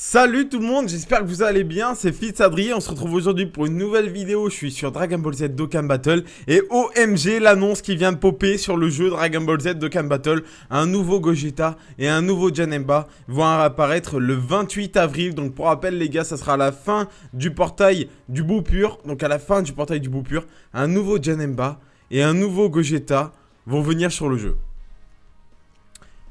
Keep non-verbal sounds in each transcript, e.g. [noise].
Salut tout le monde, j'espère que vous allez bien, c'est Fitzadri Adrien, on se retrouve aujourd'hui pour une nouvelle vidéo, je suis sur Dragon Ball Z Dokkan Battle et OMG l'annonce qui vient de popper sur le jeu Dragon Ball Z Dokkan Battle, un nouveau Gogeta et un nouveau Janemba vont apparaître le 28 avril, donc pour rappel les gars ça sera à la fin du portail du bout pur, donc à la fin du portail du bout pur, un nouveau Janemba et un nouveau Gogeta vont venir sur le jeu.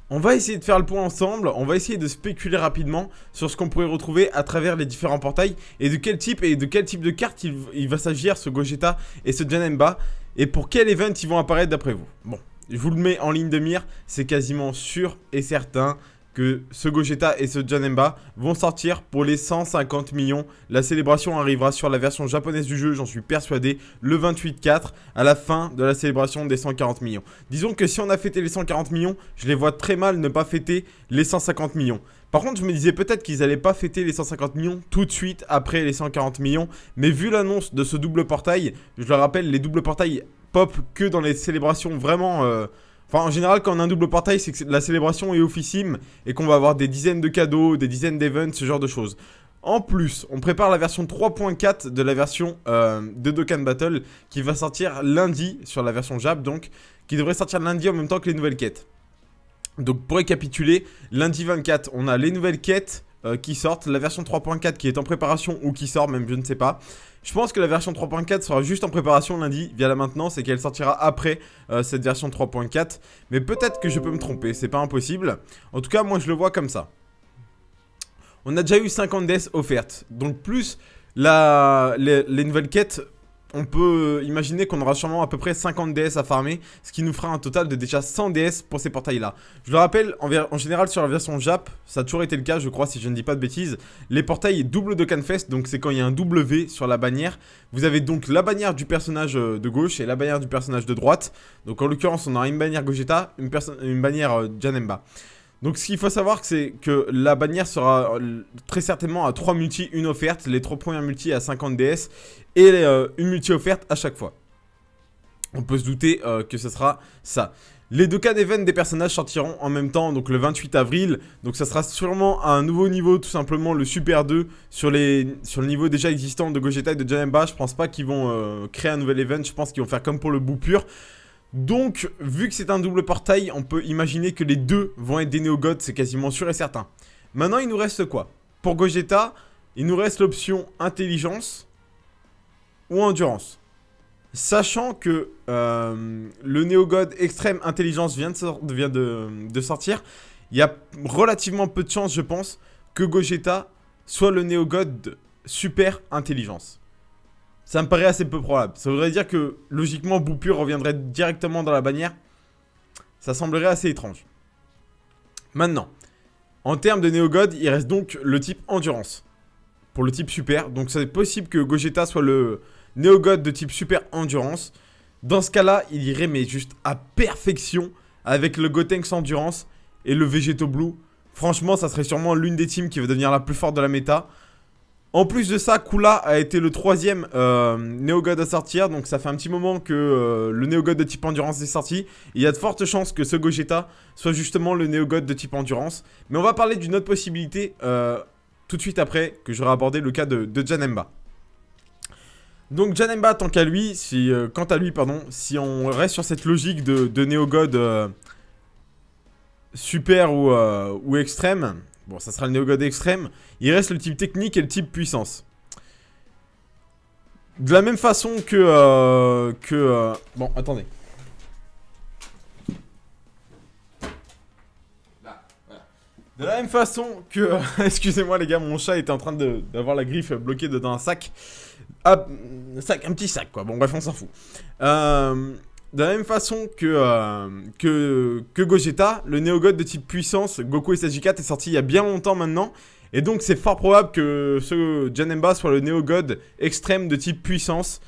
On va essayer de faire le point ensemble, on va essayer de spéculer rapidement sur ce qu'on pourrait retrouver à travers les différents portails et de quel type et de quel type de carte il, va s'agir ce Gogeta et ce Janemba et pour quel event ils vont apparaître d'après vous. Bon, je vous le mets en ligne de mire, c'est quasiment sûr et certain que ce Gogeta et ce Janemba vont sortir pour les 150 millions. La célébration arrivera sur la version japonaise du jeu, j'en suis persuadé, le 28-4 à la fin de la célébration des 140 millions. Disons que si on a fêté les 140 millions, je les vois très mal ne pas fêter les 150 millions. Par contre, je me disais peut-être qu'ils n'allaient pas fêter les 150 millions tout de suite après les 140 millions, mais vu l'annonce de ce double portail, je le rappelle, les doubles portails pop que dans les célébrations vraiment... Euh, Enfin, en général, quand on a un double portail, c'est que la célébration est officime et qu'on va avoir des dizaines de cadeaux, des dizaines d'events, ce genre de choses. En plus, on prépare la version 3.4 de la version euh, de Dokkan Battle qui va sortir lundi sur la version Jap, donc qui devrait sortir lundi en même temps que les nouvelles quêtes. Donc, pour récapituler, lundi 24, on a les nouvelles quêtes, euh, qui sortent, la version 3.4 qui est en préparation ou qui sort même, je ne sais pas. Je pense que la version 3.4 sera juste en préparation lundi via la maintenance et qu'elle sortira après euh, cette version 3.4. Mais peut-être que je peux me tromper, c'est pas impossible. En tout cas, moi je le vois comme ça. On a déjà eu 50 deaths offertes. Donc plus la, les nouvelles quêtes on peut imaginer qu'on aura sûrement à peu près 50 DS à farmer, ce qui nous fera un total de déjà 100 DS pour ces portails-là. Je le rappelle, en, général sur la version Jap, ça a toujours été le cas, je crois, si je ne dis pas de bêtises, les portails doubles de Canfest, donc c'est quand il y a un W sur la bannière. Vous avez donc la bannière du personnage euh, de gauche et la bannière du personnage de droite. Donc en l'occurrence, on aura une bannière Gogeta, une, une bannière euh, Janemba. Donc ce qu'il faut savoir c'est que la bannière sera euh, très certainement à 3 multi, une offerte, les 3 premiers multi à 50 DS et euh, une multi offerte à chaque fois. On peut se douter euh, que ce sera ça. Les deux cas d'event des personnages sortiront en même temps, donc le 28 avril. Donc ça sera sûrement à un nouveau niveau, tout simplement le Super 2 sur, les, sur le niveau déjà existant de Gogeta et de Janemba. Je pense pas qu'ils vont créer un nouvel event, je pense qu'ils vont faire comme pour le bout pur. Donc, vu que c'est un double portail, on peut imaginer que les deux vont être des Néogods, c'est quasiment sûr et certain. Maintenant, il nous reste quoi Pour Gogeta, il nous reste l'option intelligence ou endurance. Sachant que euh, le néogod extrême intelligence vient, de, sortir, il y a relativement peu de chances, je pense, que Gogeta soit le néogod super intelligence. Ça me paraît assez peu probable. Ça voudrait dire que, logiquement, Boupur reviendrait directement dans la bannière. Ça semblerait assez étrange. Maintenant, en termes de néogod, il reste donc le type Endurance. Pour le type Super. Donc c'est possible que Gogeta soit le néogod de type Super Endurance. Dans ce cas-là, il irait mais juste à perfection avec le Gotenks Endurance et le Vegeto Blue. Franchement, ça serait sûrement l'une des teams qui va devenir la plus forte de la méta. En plus de ça, Kula a été le troisième euh, néogod à sortir, donc ça fait un petit moment que euh, le néogod de type endurance est sorti. Il y a de fortes chances que ce Gogeta soit justement le néogod de type endurance. Mais on va parler d'une autre possibilité euh, tout de suite après que j'aurai abordé le cas de, Janemba. Donc Janemba, tant qu'à lui, si, euh, quant à lui, pardon, si on reste sur cette logique de, de néogod super ou, ou extrême, Bon, ça sera le néo-god extrême. Il reste le type technique et le type puissance. De la même façon que... Euh, que euh, Bon, attendez. De la même façon que... [laughs] Excusez-moi les gars, mon chat était en train d'avoir la griffe bloquée dedans un sac. un ah, sac, un petit sac quoi. Bon bref, on s'en fout. Euh de la même façon euh, que, que, Gogeta, le néo-god de type puissance, Goku et 4 est sorti il y a bien longtemps maintenant. Et donc c'est fort probable que ce Janemba soit le néo-god extrême de type puissance.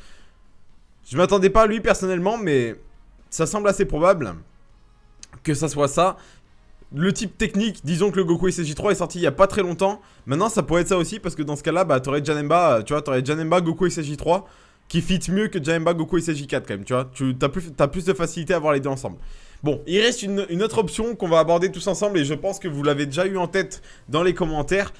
Je m'attendais pas à lui personnellement, mais ça semble assez probable que ça soit ça. Le type technique, disons que le Goku SJ3 est sorti il y a pas très longtemps. Maintenant, ça pourrait être ça aussi, parce que dans ce cas-là, bah, t'aurais Janemba, euh, tu vois, t'aurais Janemba, Goku SJ3 qui fit mieux que Janemba, Goku et CJ4 quand même, tu vois. Tu as plus, as plus de facilité à voir les deux ensemble. Bon, il reste une, autre option qu'on va aborder tous ensemble et je pense que vous l'avez déjà eu en tête dans les commentaires.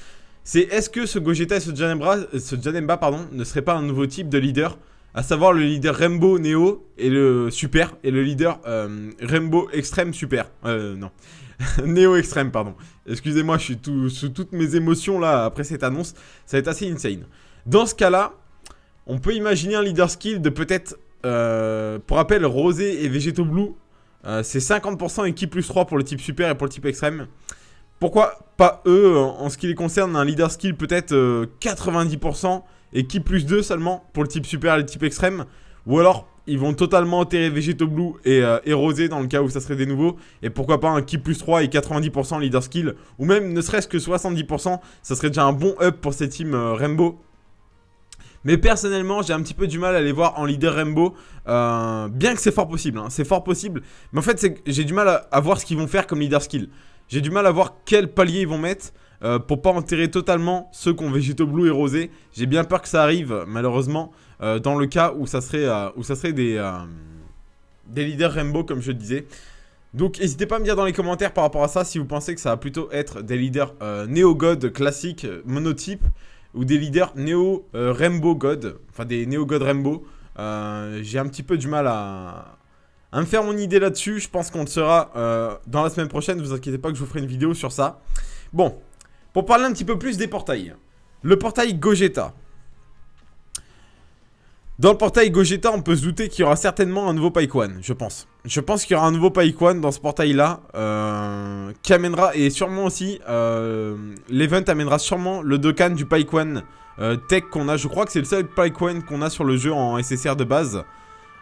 C'est est-ce que ce Gogeta et ce Janemba, euh, ce pardon, ne serait pas un nouveau type de leader à savoir le leader Rainbow Neo et le Super et le leader euh, Rainbow Extreme Super. Euh, non. [laughs] Neo Extrême, pardon. Excusez-moi, je suis sous toutes mes émotions là après cette annonce. Ça va être assez insane. Dans ce cas-là, on peut imaginer un leader skill de peut-être... Euh, pour rappel, Rosé et Végéto Blue, euh, c'est 50% et qui plus 3 pour le type super et pour le type extrême. Pourquoi pas eux en ce qui les concerne un leader skill peut-être 90% euh, et qui plus 2 seulement pour le type super et le type extrême Ou alors ils vont totalement enterrer Végéto Blue et, Rosé dans le cas où ça serait des nouveaux. Et pourquoi pas un qui plus 3 et 90% leader skill Ou même ne serait-ce que 70%, ça serait déjà un bon up pour ces team Rainbow. Mais personnellement, j'ai un petit peu du mal à les voir en leader Rainbow. Euh, bien que c'est fort possible, hein. c'est fort possible. Mais en fait, j'ai du mal à, voir ce qu'ils vont faire comme leader skill. J'ai du mal à voir quel palier ils vont mettre. Euh, pour pas enterrer totalement ceux qu'on végétaux blue et rosé. J'ai bien peur que ça arrive, malheureusement, euh, dans le cas où ça serait, où ça serait des, des leaders rainbow, comme je le disais. Donc n'hésitez pas à me dire dans les commentaires par rapport à ça si vous pensez que ça va plutôt être des leaders néo-god classiques, monotypes, ou des leaders néo euh, Rainbow God, enfin des neo God Rainbow. Euh, j'ai un petit peu du mal à, me faire mon idée là-dessus. Je pense qu'on le sera euh, dans la semaine prochaine. Vous inquiétez pas que je vous ferai une vidéo sur ça. Bon, pour parler un petit peu plus des portails. Le portail Gogeta. Dans le portail Gogeta, on peut se douter qu'il y aura certainement un nouveau Paikwan, je pense. Je pense qu'il y aura un nouveau Paikwan dans ce portail-là, euh, qui amènera, et sûrement aussi, euh, l'event amènera sûrement le Dokkan du Paikwan euh, tech qu'on a. Je crois que c'est le seul Paikwan qu'on a sur le jeu en SSR de base.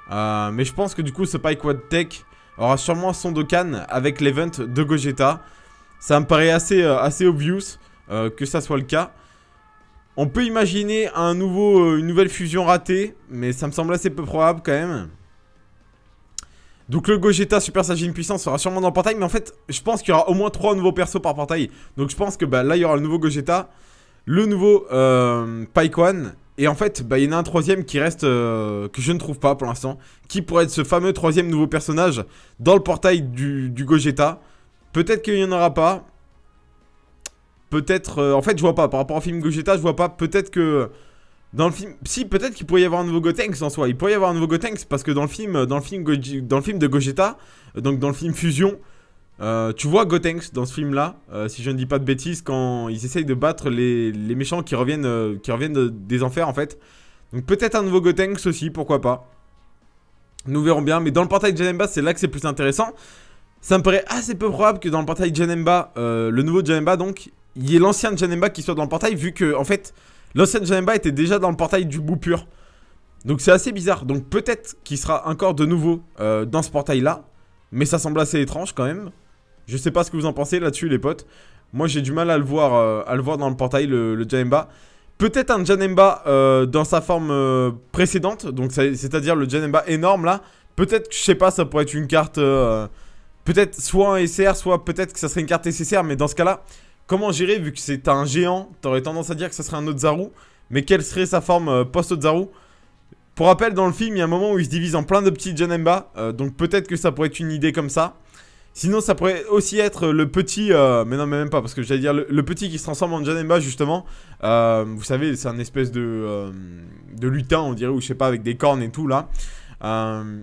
mais je pense que du coup, ce Paikwan tech aura sûrement son Dokkan avec l'event de Gogeta. Ça me paraît assez, assez obvious que ça soit le cas. On peut imaginer un nouveau, euh, une nouvelle fusion ratée, mais ça me semble assez peu probable quand même. Donc le Gogeta Super Saiyan Puissance sera sûrement dans le portail, mais en fait, je pense qu'il y aura au moins 3 nouveaux persos par portail. Donc je pense que bah, là, il y aura le nouveau Gogeta, le nouveau euh, et en fait, bah, il y en a un troisième qui reste, euh, que je ne trouve pas pour l'instant, qui pourrait être ce fameux troisième nouveau personnage dans le portail du, du Gogeta. Peut-être qu'il n'y en aura pas, Peut-être... Euh, en fait, je vois pas. Par rapport au film Gogeta, je vois pas. Peut-être que... Dans le film... Si, peut-être qu'il pourrait y avoir un nouveau Gotenks en soi. Il pourrait y avoir un nouveau Gotenks parce que dans le film, dans le film, dans le film de Gogeta, euh, donc dans le film Fusion, euh, tu vois Gotenks dans ce film-là, si je ne dis pas de bêtises, quand ils essayent de battre les, méchants qui reviennent, qui reviennent des enfers en fait. Donc peut-être un nouveau Gotenks aussi, pourquoi pas. Nous verrons bien, mais dans le portail de Janemba, c'est là que c'est plus intéressant. Ça me paraît assez peu probable que dans le portail de Janemba, le nouveau Janemba donc, il y ait l'ancien Janemba qui soit dans le portail, vu que, en fait, l'ancien Janemba était déjà dans le portail du bout pur. Donc c'est assez bizarre. Donc peut-être qu'il sera encore de nouveau euh, dans ce portail-là. Mais ça semble assez étrange quand même. Je sais pas ce que vous en pensez là-dessus, les potes. Moi, j'ai du mal à le voir, euh, à le voir dans le portail, le, Janemba. Peut-être un Janemba euh, dans sa forme précédente. Donc c'est-à-dire le Janemba énorme là. Peut-être, je sais pas, ça pourrait être une carte... peut-être soit un SR, soit peut-être que ça serait une carte SSR. Mais dans ce cas-là, comment gérer vu que c'est un géant T'aurais tendance à dire que ça serait un Ozaru. Mais quelle serait sa forme euh, post-Ozaru Pour rappel, dans le film, il y a un moment où il se divise en plein de petits Janemba. Euh, donc peut-être que ça pourrait être une idée comme ça. Sinon, ça pourrait aussi être le petit. Euh, mais non, mais même pas, parce que j'allais dire le, petit qui se transforme en Janemba, justement. vous savez, c'est un espèce de, de lutin, on dirait, ou je sais pas, avec des cornes et tout là. Euh.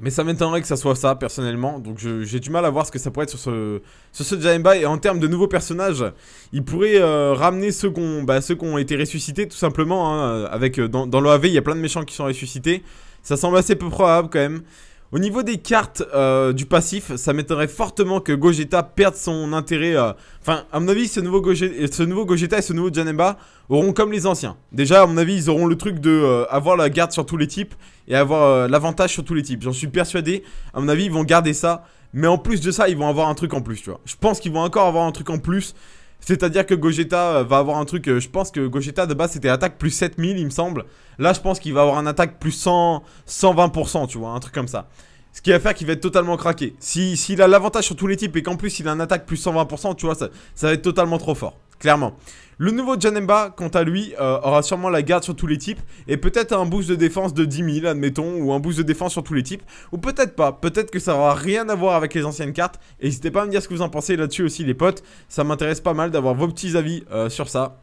Mais ça m'étonnerait que ça soit ça, personnellement. Donc j'ai du mal à voir ce que ça pourrait être sur ce, sur ce Jaimba. Et en termes de nouveaux personnages, Il pourrait euh, ramener bah, ceux qui ont, été ressuscités, tout simplement. Hein. avec, euh, dans, dans l'OAV, il y a plein de méchants qui sont ressuscités. Ça semble assez peu probable, quand même. Au niveau des cartes euh, du passif, ça m'étonnerait fortement que Gogeta perde son intérêt. Euh, enfin, à mon avis, ce nouveau, Gogeta, euh, ce nouveau, Gogeta et ce nouveau Janemba auront comme les anciens. Déjà, à mon avis, ils auront le truc de avoir la garde sur tous les types et avoir l'avantage sur tous les types. J'en suis persuadé. À mon avis, ils vont garder ça. Mais en plus de ça, ils vont avoir un truc en plus, tu vois. Je pense qu'ils vont encore avoir un truc en plus. C'est-à-dire que Gogeta euh, va avoir un truc, euh, je pense que Gogeta de base c'était attaque plus 7000 il me semble. Là je pense qu'il va avoir un attaque plus 120% tu vois, un truc comme ça. Ce qui va faire qu'il va être totalement craqué. S'il si, s'il a l'avantage sur tous les types et qu'en plus il a un attaque plus 120%, tu vois, ça, ça va être totalement trop fort clairement. Le nouveau Janemba, quant à lui, euh, aura sûrement la garde sur tous les types et peut-être un boost de défense de 10 000, admettons, ou un boost de défense sur tous les types, ou peut-être pas, peut-être que ça aura rien à voir avec les anciennes cartes. N'hésitez pas à me dire ce que vous en pensez là-dessus aussi, les potes. Ça m'intéresse pas mal d'avoir vos petits avis euh, sur ça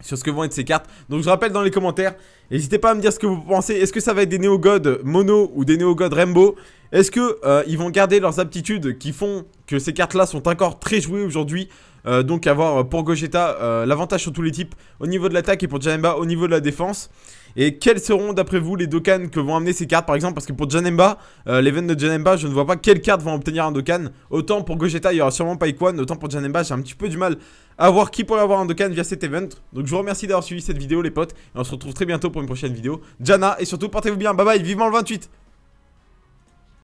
sur ce que vont être ces cartes. Donc je vous rappelle dans les commentaires, n'hésitez pas à me dire ce que vous pensez. Est-ce que ça va être des néo-gods mono ou des néo-gods rainbow Est-ce qu'ils euh, vont garder leurs aptitudes qui font que ces cartes-là sont encore très jouées aujourd'hui euh, donc avoir euh, pour Gogeta euh, l'avantage sur tous les types au niveau de l'attaque et pour Janemba au niveau de la défense. Et quels seront d'après vous les Dokkan que vont amener ces cartes par exemple Parce que pour Janemba, l'event de Janemba, je ne vois pas quelles cartes vont obtenir un Dokkan. Autant pour Gogeta, il y aura sûrement pas autant pour Janemba, j'ai un petit peu du mal à voir qui pourrait avoir un Dokkan via cet event. Donc je vous remercie d'avoir suivi cette vidéo les potes, et on se retrouve très bientôt pour une prochaine vidéo. Jana, et surtout portez-vous bien, bye bye, vivement le 28